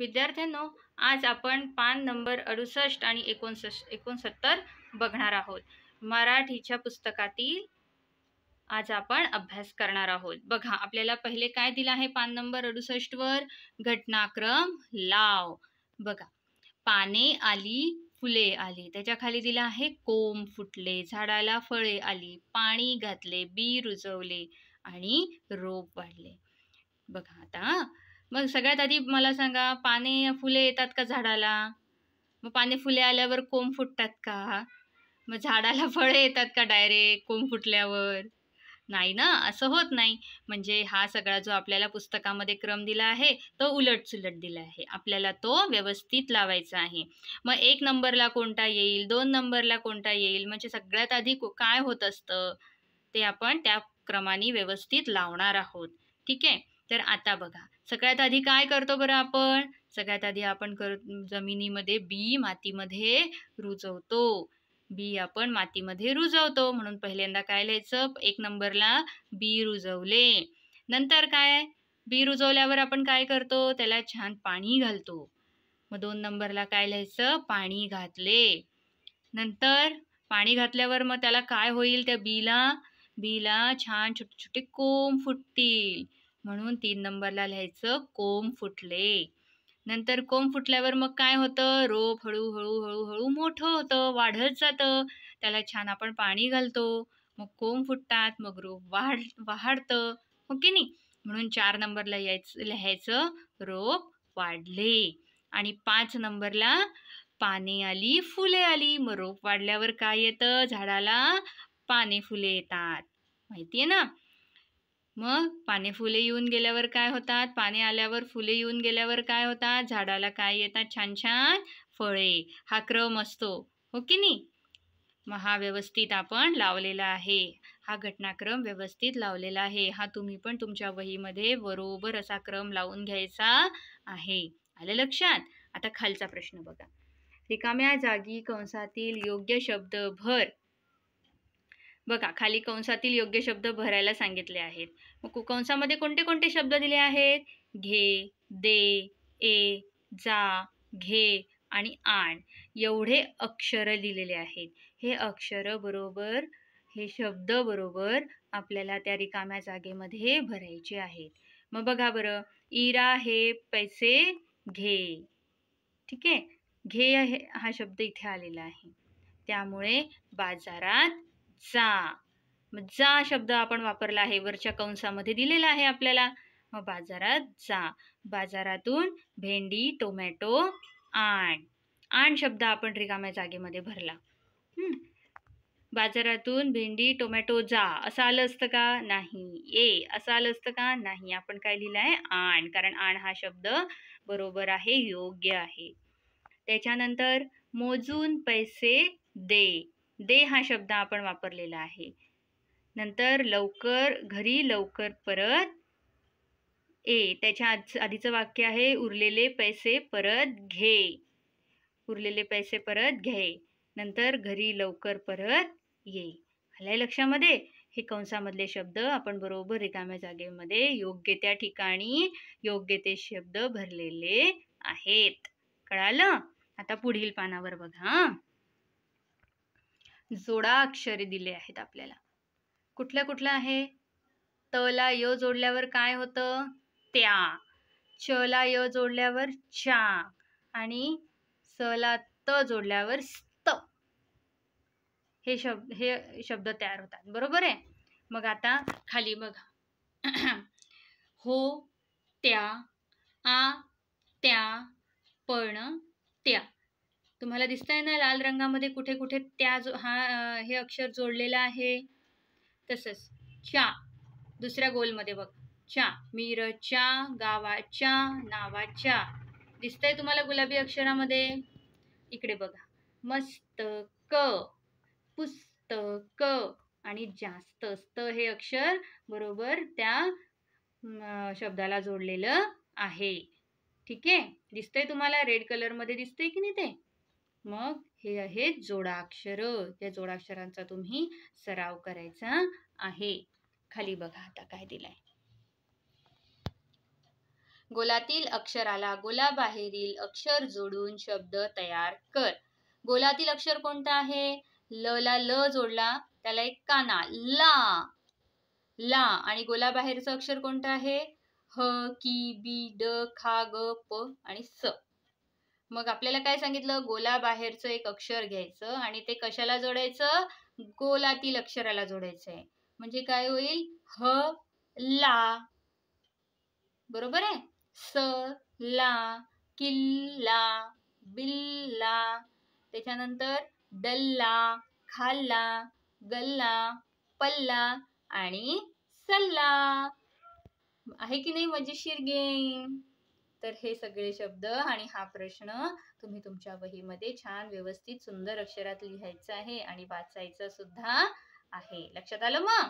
विद्यार्थ्यांनो आज आपण पान नंबर अडुसष्ट आणि एकोणसष्ट एकोणसत्तर बघणार आहोत मराठीच्या पुस्तकातील आज आपण अभ्यास करणार आहोत बघा आपल्याला पहिले काय दिलं आहे पान नंबर वर घटनाक्रम लाव बघा पाने आली फुले आली त्याच्या खाली दिला आहे कोंब फुटले झाडाला फळे आली पाणी घातले बी रुजवले आणि रोप वाढले बघा आता मग सगळ्यात आधी मला सांगा पाने फुले येतात का झाडाला मग पाने फुले आल्यावर कोंब फुटतात का मग झाडाला फळे येतात का डायरेक्ट कोंब फुटल्यावर नाही ना असं होत नाही म्हणजे हा सगळा जो आपल्याला पुस्तकामध्ये क्रम दिला आहे तो उलटसुलट दिला आहे आपल्याला तो व्यवस्थित लावायचा आहे मग एक नंबरला कोणता येईल दोन नंबरला कोणता येईल म्हणजे सगळ्यात आधी काय होत असतं ते आपण त्या क्रमाने व्यवस्थित लावणार आहोत ठीक आहे तर आता बघा सगळ्यात आधी काय करतो बरं आपण सगळ्यात आधी आपण कर जमिनीमध्ये बी मातीमध्ये रुजवतो बी आपण मातीमध्ये रुजवतो म्हणून पहिल्यांदा काय लिहायचं एक नंबरला बी रुजवले नंतर काय बी रुजवल्यावर आपण काय करतो त्याला छान पाणी घालतो मग दोन नंबरला काय लिहायचं पाणी घातले नंतर पाणी घातल्यावर मग त्याला काय होईल त्या बीला बीला छान छोटे छोटे कोंब फुटतील म्हणून तीन नंबरला लिहायचं कोंब फुटले नंतर कोंब फुटल्यावर मग काय होतं रोप हळूहळू हळूहळू मोठं होतं वाढत जातं त्याला छान आपण पाणी घालतो मग कोंब फुटतात मग रोप वाढ वाढतं ओके हो की नाही म्हणून चार नंबरला यायचं लिहायचं रोप वाढले आणि पाच नंबरला पाने आली फुले आली मग रोप वाढल्यावर काय येतं झाडाला पाने फुले येतात माहिती आहे ना मग पाने फुले येऊन गेल्यावर काय होतात पाने आल्यावर फुले येऊन गेल्यावर काय होतात झाडाला काय येतात छान छान फळे हा क्रम असतो हो की नाही मग हा व्यवस्थित आपण लावलेला आहे हा घटनाक्रम व्यवस्थित लावलेला आहे हा तुम्ही पण तुमच्या वहीमध्ये बरोबर असा क्रम लावून घ्यायचा आहे आलं लक्षात आता खालचा प्रश्न बघा रिकाम्या जागी कंसातील योग्य शब्द भर बघा खाली कंसातील योग्य शब्द भरायला सांगितले आहेत मग कंसामध्ये कोणते कोणते शब्द दिले आहेत घे दे ए जा घे आणि आण एवढे अक्षर दिलेले आहेत हे अक्षर बरोबर हे शब्द बरोबर आपल्याला त्या रिकाम्या जागेमध्ये भरायचे आहेत मग बघा बरं इरा हे पैसे घे ठीक आहे घे हा शब्द इथे आलेला आहे त्यामुळे बाजारात जा मग जा शब्द आपण वापरला आहे वरच्या कंसामध्ये दिलेला आहे आपल्याला मग बाजारात जा बाजारातून भेंडी टोमॅटो आण आण शब्द आपण रिकाम्या जागेमध्ये भरला बाजारातून भेंडी टोमॅटो जा असं आलं असतं का नाही ये असं आलं असतं का नाही आपण काय लिहिलं आहे आण कारण आण हा शब्द बरोबर आहे योग्य आहे त्याच्यानंतर मोजून पैसे दे दे हा शब्द आपण वापरलेला आहे नंतर लवकर घरी लवकर परत ए त्याच्या आज आधीचं वाक्य आहे उरलेले पैसे परत घे उरलेले पैसे परत घे नंतर घरी लवकर परत ये आलाय लक्षामध्ये हे कंसामधले शब्द आपण बरोबर रिकाम्या जागेमध्ये योग्य त्या ठिकाणी योग्य ते शब्द भरलेले आहेत कळालं आता पुढील पानावर बघा जोडा अक्षरे दिले आहेत आपल्याला कुठल्या कुठल्या आहे तला य जोडल्यावर काय होतं त्या चला य जोडल्यावर चा आणि सला त जोडल्यावर स्त हे शब्द हे शब्द तयार होतात बरोबर आहे मग आता खाली बघा हो त्या आ त्या पण त्या तुम्हाला दिसतंय ना लाल रंगामध्ये कुठे कुठे त्या जो हा हे अक्षर जोडलेलं आहे तसंच च्या दुसऱ्या गोलमध्ये बघ च्या च्या गावाच्या नावाच्या दिसतंय तुम्हाला गुलाबी अक्षरामध्ये इकडे बघा मस्त क पुस्तक आणि जास्त स्त हे अक्षर बरोबर त्या शब्दाला जोडलेलं आहे ठीक आहे दिसतंय तुम्हाला रेड कलरमध्ये दिसतंय की नाही ते मग हे आहे जोडाक्षर या जोडाक्षरांचा तुम्ही सराव करायचा आहे खाली बघा आता काय दिलंय गोलातील अक्षराला गोलाबाहेरील अक्षर जोडून शब्द तयार कर गोलातील अक्षर कोणता आहे ल ला ल जोडला त्याला एक काना ला ला आणि गोलाबाहेरचं अक्षर कोणतं आहे ह की बी ड खा ग प आणि स मग आपल्याला काय सांगितलं गोला बाहेरचं एक अक्षर घ्यायचं आणि ते कशाला जोडायचं गोलातील अक्षराला जोडायचंय म्हणजे काय होईल ह ला बरोबर आहे स ला किल्ला बिल्ला त्याच्यानंतर डल्ला खाल्ला गल्ला पल्ला आणि सल्ला आहे की नाही मजेशीर गेम तर हे सगळे शब्द आणि हा प्रश्न तुम्ही तुमच्या मध्ये छान व्यवस्थित सुंदर अक्षरात लिहायचं आहे आणि वाचायचं सुद्धा आहे लक्षात आलं मग